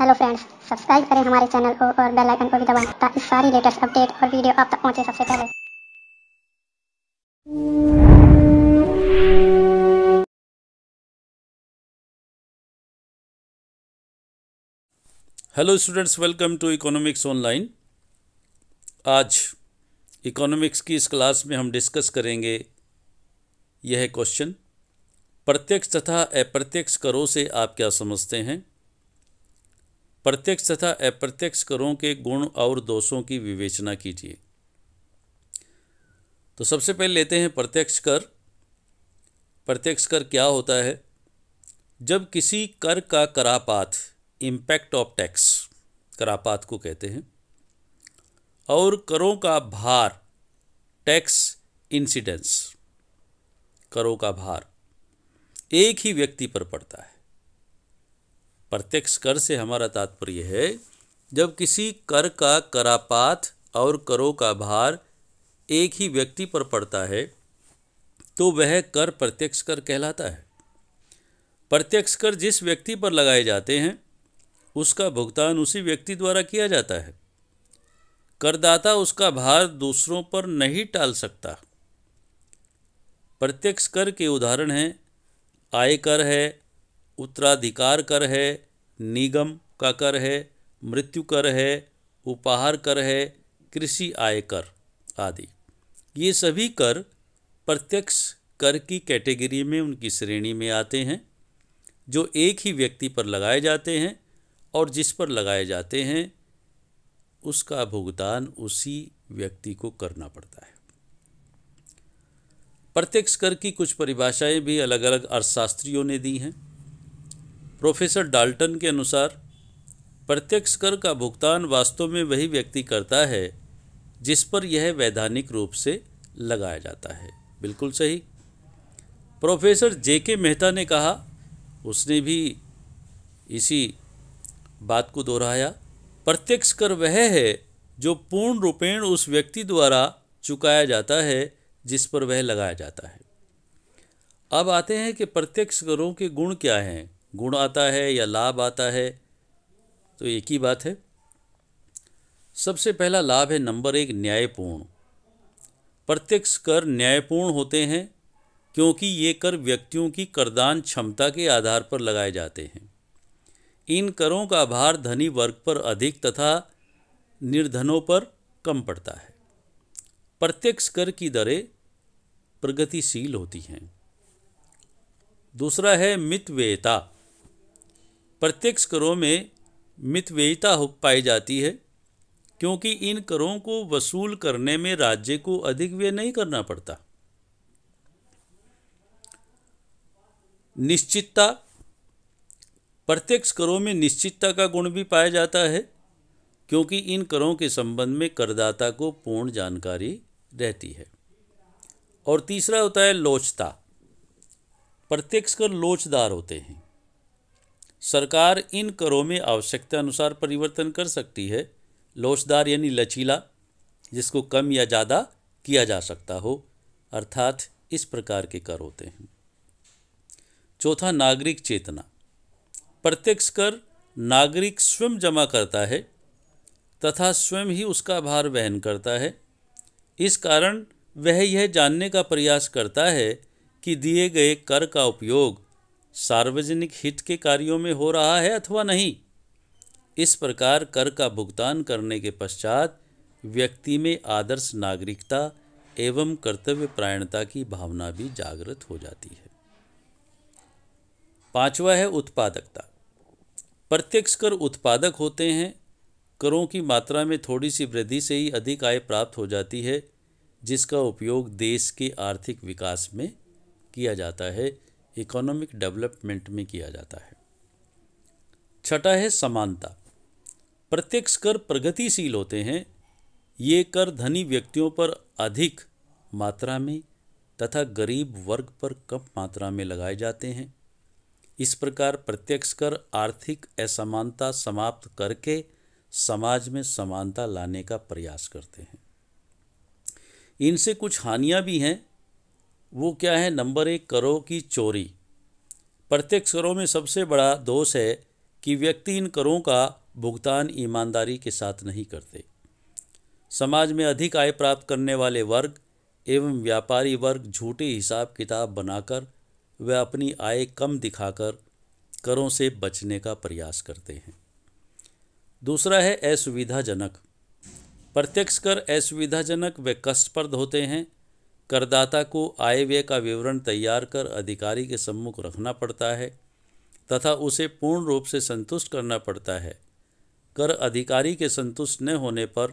hello friends subscribe करें हमारे channel को और बेल आइकन को भी दबाएं ताकि सारी लेटेस्ट अपडेट और वीडियो आप तक पहुंचे सबसे पहले hello students welcome to economics online आज इकोनॉमिक्स की इस क्लास में हम डिस्कस करेंगे यह क्वेश्चन प्रत्यक्ष तथा अप्रत्यक्ष करों से आप क्या समझते हैं प्रत्यक्ष तथा अप्रत्यक्ष करों के गुण और दोषों की विवेचना कीजिए तो सबसे पहले लेते हैं प्रत्यक्ष कर प्रत्यक्ष कर क्या होता है जब किसी कर का करापात इम्पैक्ट ऑफ टैक्स करापात को कहते हैं और करों का भार टैक्स इंसिडेंस करों का भार एक ही व्यक्ति पर पड़ता है प्रत्यक्ष कर से हमारा तात्पर्य है जब किसी कर का करापात और करों का भार एक ही व्यक्ति पर पड़ता है तो वह कर प्रत्यक्ष कर कहलाता है प्रत्यक्ष कर जिस व्यक्ति पर लगाए जाते हैं उसका भुगतान उसी व्यक्ति द्वारा किया जाता है करदाता उसका भार दूसरों पर नहीं टाल सकता प्रत्यक्ष कर के उदाहरण हैं आयकर है उत्तराधिकार कर है निगम का कर है मृत्यु कर है उपहार कर है कृषि आय कर आदि ये सभी कर प्रत्यक्ष कर की कैटेगरी में उनकी श्रेणी में आते हैं जो एक ही व्यक्ति पर लगाए जाते हैं और जिस पर लगाए जाते हैं उसका भुगतान उसी व्यक्ति को करना पड़ता है प्रत्यक्ष कर की कुछ परिभाषाएं भी अलग अलग अर्थशास्त्रियों ने दी हैं प्रोफेसर डाल्टन के अनुसार प्रत्यक्ष कर का भुगतान वास्तव में वही व्यक्ति करता है जिस पर यह वैधानिक रूप से लगाया जाता है बिल्कुल सही प्रोफेसर जे के मेहता ने कहा उसने भी इसी बात को दोहराया प्रत्यक्ष कर वह है जो पूर्ण रूपेण उस व्यक्ति द्वारा चुकाया जाता है जिस पर वह लगाया जाता है अब आते हैं कि प्रत्यक्ष करों के गुण क्या हैं गुण आता है या लाभ आता है तो एक ही बात है सबसे पहला लाभ है नंबर एक न्यायपूर्ण प्रत्यक्ष कर न्यायपूर्ण होते हैं क्योंकि ये कर व्यक्तियों की करदान क्षमता के आधार पर लगाए जाते हैं इन करों का भार धनी वर्ग पर अधिक तथा निर्धनों पर कम पड़ता है प्रत्यक्ष कर की दरें प्रगतिशील होती हैं दूसरा है मितवेता प्रत्यक्ष करों में मितव्ययिता पाई जाती है क्योंकि इन करों को वसूल करने में राज्य को अधिक व्यय नहीं करना पड़ता निश्चितता प्रत्यक्ष करों में निश्चितता का गुण भी पाया जाता है क्योंकि इन करों के संबंध में करदाता को पूर्ण जानकारी रहती है और तीसरा होता है लोचता प्रत्यक्ष कर लोचदार होते हैं सरकार इन करों में आवश्यकता अनुसार परिवर्तन कर सकती है लोचदार यानी लचीला जिसको कम या ज़्यादा किया जा सकता हो अर्थात इस प्रकार के कर होते हैं चौथा नागरिक चेतना प्रत्यक्ष कर नागरिक स्वयं जमा करता है तथा स्वयं ही उसका भार वहन करता है इस कारण वह यह जानने का प्रयास करता है कि दिए गए कर का उपयोग सार्वजनिक हित के कार्यों में हो रहा है अथवा नहीं इस प्रकार कर का भुगतान करने के पश्चात व्यक्ति में आदर्श नागरिकता एवं कर्तव्य की भावना भी जागृत हो जाती है पांचवा है उत्पादकता प्रत्यक्ष कर उत्पादक होते हैं करों की मात्रा में थोड़ी सी वृद्धि से ही अधिक आय प्राप्त हो जाती है जिसका उपयोग देश के आर्थिक विकास में किया जाता है इकोनॉमिक डेवलपमेंट में किया जाता है छठा है समानता प्रत्यक्ष कर प्रगतिशील होते हैं ये कर धनी व्यक्तियों पर अधिक मात्रा में तथा गरीब वर्ग पर कम मात्रा में लगाए जाते हैं इस प्रकार प्रत्यक्ष कर आर्थिक असमानता समाप्त करके समाज में समानता लाने का प्रयास करते हैं इनसे कुछ हानियां भी हैं वो क्या है नंबर एक करों की चोरी प्रत्यक्ष करों में सबसे बड़ा दोष है कि व्यक्ति इन करों का भुगतान ईमानदारी के साथ नहीं करते समाज में अधिक आय प्राप्त करने वाले वर्ग एवं व्यापारी वर्ग झूठे हिसाब किताब बनाकर वे अपनी आय कम दिखाकर करों से बचने का प्रयास करते हैं दूसरा है असुविधाजनक प्रत्यक्ष कर असुविधाजनक व कष्टप्रद होते हैं करदाता को आय व्यय का विवरण तैयार कर अधिकारी के सम्मुख रखना पड़ता है तथा उसे पूर्ण रूप से संतुष्ट करना पड़ता है कर अधिकारी के संतुष्ट न होने पर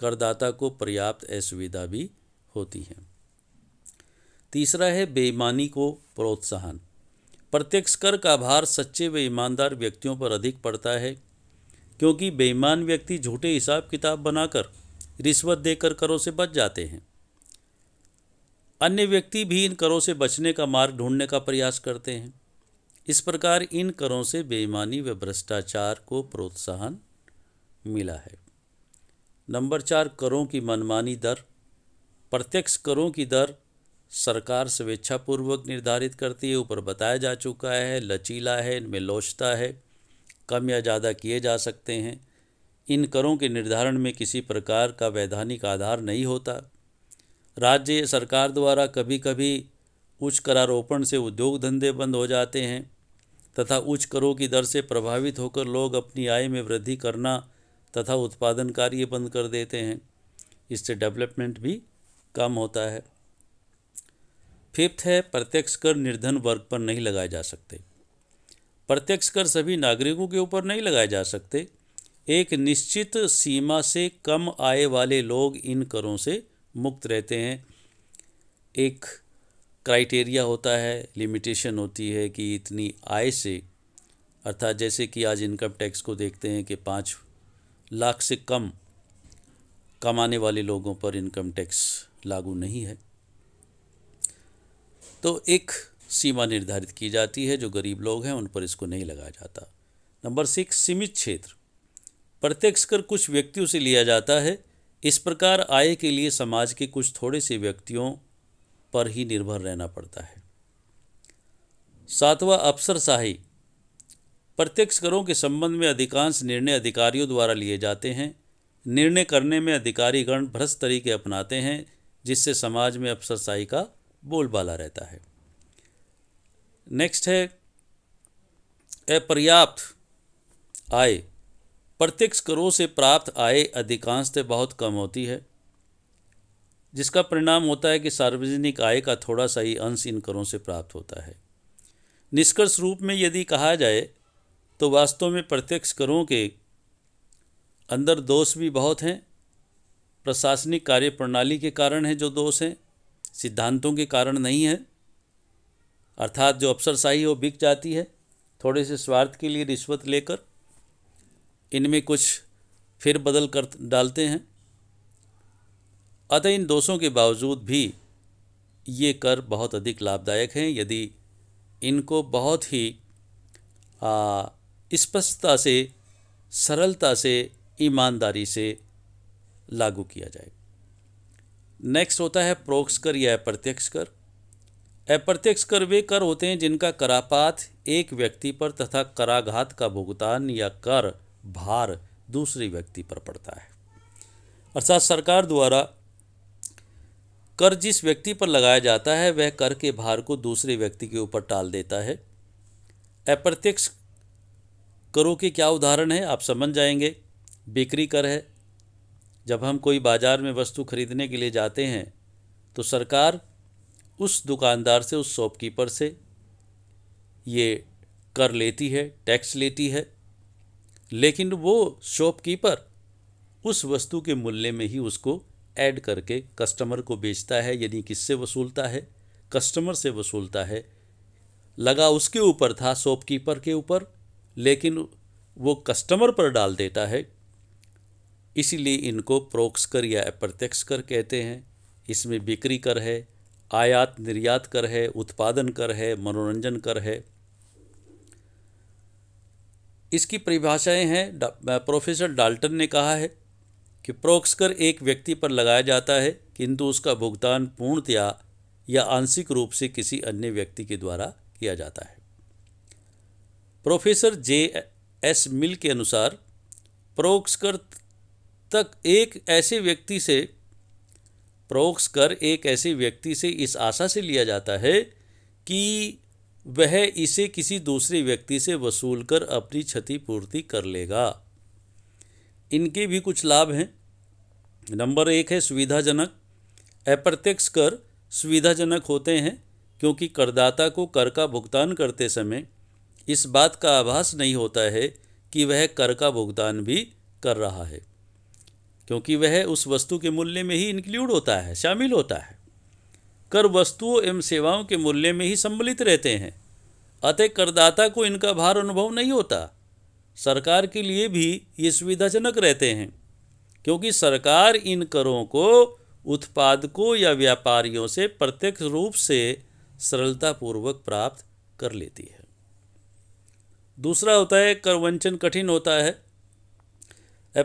करदाता को पर्याप्त असुविधा भी होती है तीसरा है बेईमानी को प्रोत्साहन प्रत्यक्ष कर का भार सच्चे व ईमानदार व्यक्तियों पर अधिक पड़ता है क्योंकि बेईमान व्यक्ति झूठे हिसाब किताब बनाकर रिश्वत देकर करों से बच जाते हैं अन्य व्यक्ति भी इन करों से बचने का मार्ग ढूंढने का प्रयास करते हैं इस प्रकार इन करों से बेईमानी व भ्रष्टाचार को प्रोत्साहन मिला है नंबर चार करों की मनमानी दर प्रत्यक्ष करों की दर सरकार स्वेच्छापूर्वक निर्धारित करती है ऊपर बताया जा चुका है लचीला है इनमें लोचता है कम या ज़्यादा किए जा सकते हैं इन करों के निर्धारण में किसी प्रकार का वैधानिक आधार नहीं होता राज्य सरकार द्वारा कभी कभी उच्च करारोपण से उद्योग धंधे बंद हो जाते हैं तथा उच्च करों की दर से प्रभावित होकर लोग अपनी आय में वृद्धि करना तथा उत्पादन कार्य बंद कर देते हैं इससे डेवलपमेंट भी कम होता है फिफ्थ है प्रत्यक्ष कर निर्धन वर्ग पर नहीं लगाए जा सकते प्रत्यक्ष कर सभी नागरिकों के ऊपर नहीं लगाए जा सकते एक निश्चित सीमा से कम आय वाले लोग इन करों से मुक्त रहते हैं एक क्राइटेरिया होता है लिमिटेशन होती है कि इतनी आय से अर्थात जैसे कि आज इनकम टैक्स को देखते हैं कि पाँच लाख से कम कमाने वाले लोगों पर इनकम टैक्स लागू नहीं है तो एक सीमा निर्धारित की जाती है जो गरीब लोग हैं उन पर इसको नहीं लगाया जाता नंबर सिक्स सीमित क्षेत्र प्रत्यक्ष कर कुछ व्यक्तियों से लिया जाता है इस प्रकार आय के लिए समाज के कुछ थोड़े से व्यक्तियों पर ही निर्भर रहना पड़ता है सातवां अफसरशाही प्रत्यक्ष करों के संबंध में अधिकांश निर्णय अधिकारियों द्वारा लिए जाते हैं निर्णय करने में अधिकारीगण भ्रष्ट तरीके अपनाते हैं जिससे समाज में अफसरशाही का बोलबाला रहता है नेक्स्ट है अपर्याप्त आय प्रत्यक्ष करों से प्राप्त आय अधिकांशतः बहुत कम होती है जिसका परिणाम होता है कि सार्वजनिक आय का थोड़ा सा ही अंश इन करों से प्राप्त होता है निष्कर्ष रूप में यदि कहा जाए तो वास्तव में प्रत्यक्ष करों के अंदर दोष भी बहुत हैं प्रशासनिक कार्य प्रणाली के कारण हैं जो दोष हैं सिद्धांतों के कारण नहीं है अर्थात जो अफसरशाही हो बिक जाती है थोड़े से स्वार्थ के लिए रिश्वत लेकर इनमें कुछ फिर बदल कर डालते हैं अतः इन दोषों के बावजूद भी ये कर बहुत अधिक लाभदायक हैं यदि इनको बहुत ही स्पष्टता से सरलता से ईमानदारी से लागू किया जाए नेक्स्ट होता है प्रोक्ष कर या अप्रत्यक्ष कर अप्रत्यक्ष कर वे कर होते हैं जिनका करापात एक व्यक्ति पर तथा कराघात का भुगतान या कर भार दूसरे व्यक्ति पर पड़ता है अर्थात सरकार द्वारा कर जिस व्यक्ति पर लगाया जाता है वह कर के भार को दूसरे व्यक्ति के ऊपर टाल देता है अप्रत्यक्ष करों के क्या उदाहरण है आप समझ जाएंगे बिक्री कर है जब हम कोई बाज़ार में वस्तु खरीदने के लिए जाते हैं तो सरकार उस दुकानदार से उस शॉपकीपर से ये कर लेती है टैक्स लेती है लेकिन वो शॉपकीपर उस वस्तु के मूल्य में ही उसको ऐड करके कस्टमर को बेचता है यानी किससे वसूलता है कस्टमर से वसूलता है लगा उसके ऊपर था शॉपकीपर के ऊपर लेकिन वो कस्टमर पर डाल देता है इसीलिए इनको प्रोक्स कर या अप्रत्यक्ष कर कहते हैं इसमें बिक्री कर है आयात निर्यात कर है उत्पादन कर है मनोरंजन कर है इसकी परिभाषाएं हैं प्रोफेसर डाल्टन ने कहा है कि प्रोक्स कर एक व्यक्ति पर लगाया जाता है किंतु उसका भुगतान पूर्णतया या आंशिक रूप से किसी अन्य व्यक्ति के द्वारा किया जाता है प्रोफेसर जे एस मिल के अनुसार प्रोक्स कर तक एक ऐसे व्यक्ति से प्रोक्स कर एक ऐसे व्यक्ति से इस आशा से लिया जाता है कि वह इसे किसी दूसरे व्यक्ति से वसूल कर अपनी क्षतिपूर्ति कर लेगा इनके भी कुछ लाभ हैं नंबर एक है सुविधाजनक अप्रत्यक्ष कर सुविधाजनक होते हैं क्योंकि करदाता को कर का भुगतान करते समय इस बात का आभास नहीं होता है कि वह कर का भुगतान भी कर रहा है क्योंकि वह उस वस्तु के मूल्य में ही इंक्लूड होता है शामिल होता है कर वस्तुओं एवं सेवाओं के मूल्य में ही सम्मिलित रहते हैं अतः करदाता को इनका भार अनुभव नहीं होता सरकार के लिए भी ये सुविधाजनक रहते हैं क्योंकि सरकार इन करों को उत्पादकों या व्यापारियों से प्रत्यक्ष रूप से सरलतापूर्वक प्राप्त कर लेती है दूसरा होता है कर वंचन कठिन होता है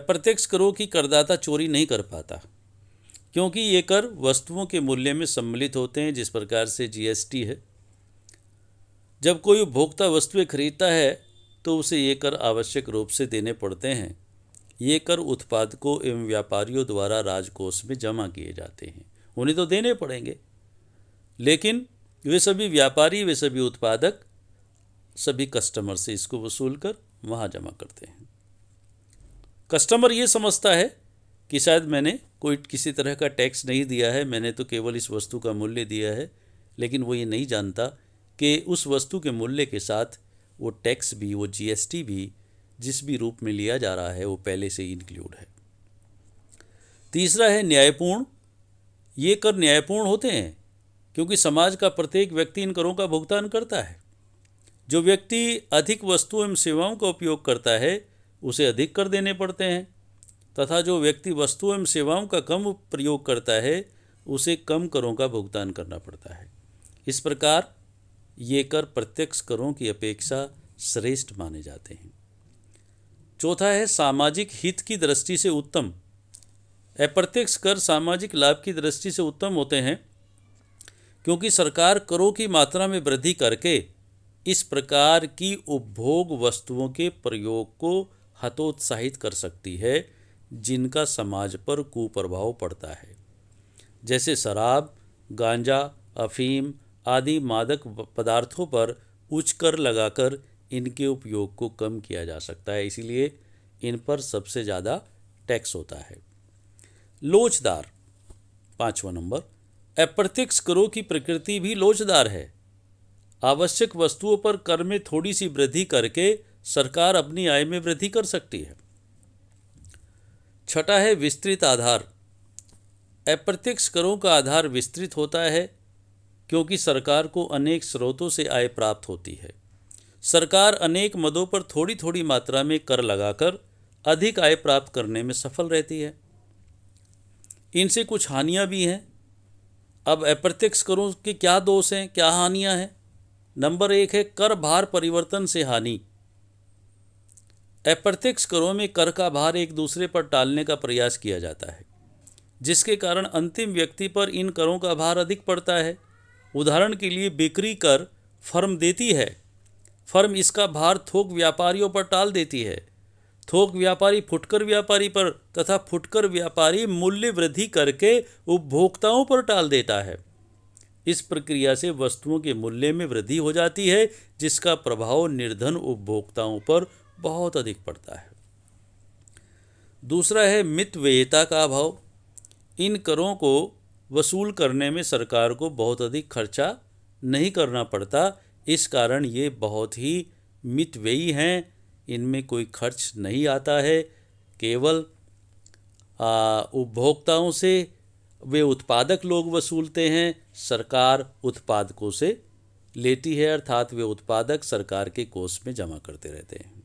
अप्रत्यक्ष करों की करदाता चोरी नहीं कर पाता क्योंकि ये कर वस्तुओं के मूल्य में सम्मिलित होते हैं जिस प्रकार से जीएसटी है जब कोई उपभोक्ता वस्तुएं खरीदता है तो उसे ये कर आवश्यक रूप से देने पड़ते हैं ये कर उत्पादकों एवं व्यापारियों द्वारा राजकोष में जमा किए जाते हैं उन्हें तो देने पड़ेंगे लेकिन वे सभी व्यापारी वे सभी उत्पादक सभी कस्टमर से इसको वसूल कर वहाँ जमा करते हैं कस्टमर ये समझता है कि शायद मैंने कोई किसी तरह का टैक्स नहीं दिया है मैंने तो केवल इस वस्तु का मूल्य दिया है लेकिन वो ये नहीं जानता कि उस वस्तु के मूल्य के साथ वो टैक्स भी वो जीएसटी भी जिस भी रूप में लिया जा रहा है वो पहले से ही इंक्लूड है तीसरा है न्यायपूर्ण ये कर न्यायपूर्ण होते हैं क्योंकि समाज का प्रत्येक व्यक्ति इन करों का भुगतान करता है जो व्यक्ति अधिक वस्तु एवं सेवाओं का उपयोग करता है उसे अधिक कर देने पड़ते हैं तथा जो व्यक्ति वस्तु एवं सेवाओं का कम प्रयोग करता है उसे कम करों का भुगतान करना पड़ता है इस प्रकार ये कर प्रत्यक्ष करों की अपेक्षा श्रेष्ठ माने जाते हैं चौथा है सामाजिक हित की दृष्टि से उत्तम अप्रत्यक्ष कर सामाजिक लाभ की दृष्टि से उत्तम होते हैं क्योंकि सरकार करों की मात्रा में वृद्धि करके इस प्रकार की उपभोग वस्तुओं के प्रयोग को हतोत्साहित कर सकती है जिनका समाज पर कुप्रभाव पड़ता है जैसे शराब गांजा अफीम आदि मादक पदार्थों पर उच्च कर लगाकर इनके उपयोग को कम किया जा सकता है इसीलिए इन पर सबसे ज़्यादा टैक्स होता है लोचदार पांचवा नंबर अप्रत्यक्ष करों की प्रकृति भी लोचदार है आवश्यक वस्तुओं पर कर में थोड़ी सी वृद्धि करके सरकार अपनी आय में वृद्धि कर सकती है छठा है विस्तृत आधार अप्रत्यक्ष करों का आधार विस्तृत होता है क्योंकि सरकार को अनेक स्रोतों से आय प्राप्त होती है सरकार अनेक मदों पर थोड़ी थोड़ी मात्रा में कर लगाकर अधिक आय प्राप्त करने में सफल रहती है इनसे कुछ हानियां भी हैं अब अप्रत्यक्ष करों के क्या दोष हैं क्या हानियां हैं नंबर एक है कर भार परिवर्तन से हानि अप्रत्यक्ष करों में कर का भार एक दूसरे पर टालने का प्रयास किया जाता है जिसके कारण अंतिम व्यक्ति पर इन करों का भार अधिक पड़ता है उदाहरण के लिए बिक्री कर फर्म देती है फर्म इसका भार थोक व्यापारियों पर टाल देती है थोक व्यापारी फुटकर व्यापारी पर तथा फुटकर व्यापारी मूल्य वृद्धि करके उपभोक्ताओं पर टाल देता है इस प्रक्रिया से वस्तुओं के मूल्य में वृद्धि हो जाती है जिसका प्रभाव निर्धन उपभोक्ताओं पर बहुत अधिक पड़ता है दूसरा है मितव्ययता का अभाव इन करों को वसूल करने में सरकार को बहुत अधिक खर्चा नहीं करना पड़ता इस कारण ये बहुत ही मितव्ययी हैं इनमें कोई खर्च नहीं आता है केवल उपभोक्ताओं से वे उत्पादक लोग वसूलते हैं सरकार उत्पादकों से लेती है अर्थात वे उत्पादक सरकार के कोष में जमा करते रहते हैं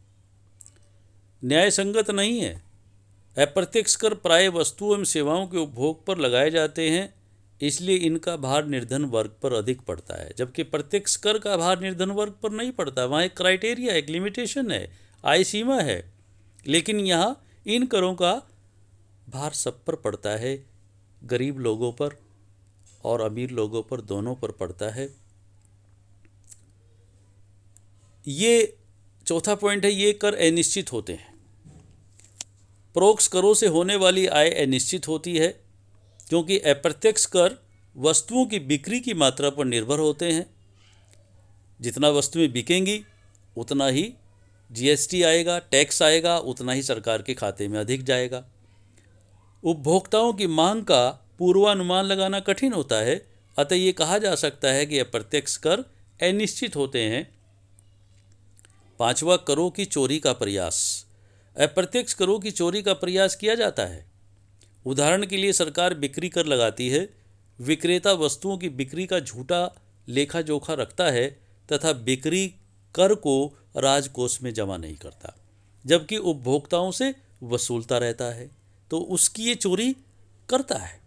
न्याय संगत नहीं है अप्रत्यक्ष कर प्राय वस्तुओं एवं सेवाओं के उपभोग पर लगाए जाते हैं इसलिए इनका भार निर्धन वर्ग पर अधिक पड़ता है जबकि प्रत्यक्ष कर का भार निर्धन वर्ग पर नहीं पड़ता वहाँ एक क्राइटेरिया एक लिमिटेशन है आय सीमा है लेकिन यहाँ इन करों का भार सब पर पड़ता है गरीब लोगों पर और अमीर लोगों पर दोनों पर पड़ता है ये चौथा पॉइंट है ये कर अनिश्चित होते हैं प्रोक्ष करों से होने वाली आय अनिश्चित होती है क्योंकि अप्रत्यक्ष कर वस्तुओं की बिक्री की मात्रा पर निर्भर होते हैं जितना वस्तुएं बिकेंगी उतना ही जीएसटी आएगा टैक्स आएगा उतना ही सरकार के खाते में अधिक जाएगा उपभोक्ताओं की मांग का पूर्वानुमान लगाना कठिन होता है अतः ये कहा जा सकता है कि अप्रत्यक्ष कर अनिश्चित होते हैं पांचवा करों की चोरी का प्रयास अप्रत्यक्ष करों की चोरी का प्रयास किया जाता है उदाहरण के लिए सरकार बिक्री कर लगाती है विक्रेता वस्तुओं की बिक्री का झूठा लेखा जोखा रखता है तथा बिक्री कर को राजकोष में जमा नहीं करता जबकि उपभोक्ताओं से वसूलता रहता है तो उसकी ये चोरी करता है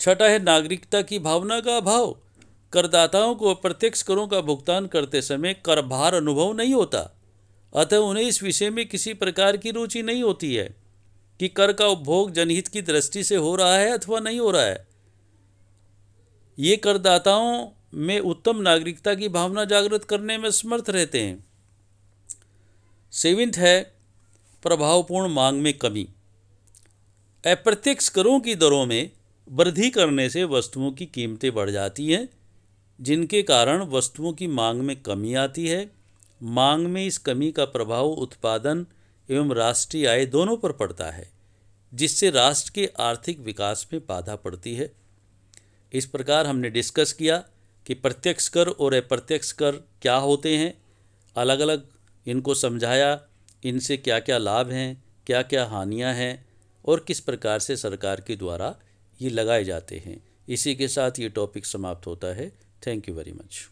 छठा है नागरिकता की भावना का अभाव करदाताओं को अप्रत्यक्ष करों का भुगतान करते समय करभार अनुभव नहीं होता अतः उन्हें इस विषय में किसी प्रकार की रुचि नहीं होती है कि कर का उपभोग जनहित की दृष्टि से हो रहा है अथवा नहीं हो रहा है ये करदाताओं में उत्तम नागरिकता की भावना जागृत करने में समर्थ रहते हैं सेविंथ है प्रभावपूर्ण मांग में कमी अप्रत्यक्ष करों की दरों में वृद्धि करने से वस्तुओं की कीमतें बढ़ जाती हैं जिनके कारण वस्तुओं की मांग में कमी आती है मांग में इस कमी का प्रभाव उत्पादन एवं राष्ट्रीय आय दोनों पर पड़ता है जिससे राष्ट्र के आर्थिक विकास में बाधा पड़ती है इस प्रकार हमने डिस्कस किया कि प्रत्यक्ष कर और अप्रत्यक्ष कर क्या होते हैं अलग अलग इनको समझाया इनसे क्या क्या लाभ हैं क्या क्या हानियां हैं और किस प्रकार से सरकार के द्वारा ये लगाए जाते हैं इसी के साथ ये टॉपिक समाप्त होता है थैंक यू वेरी मच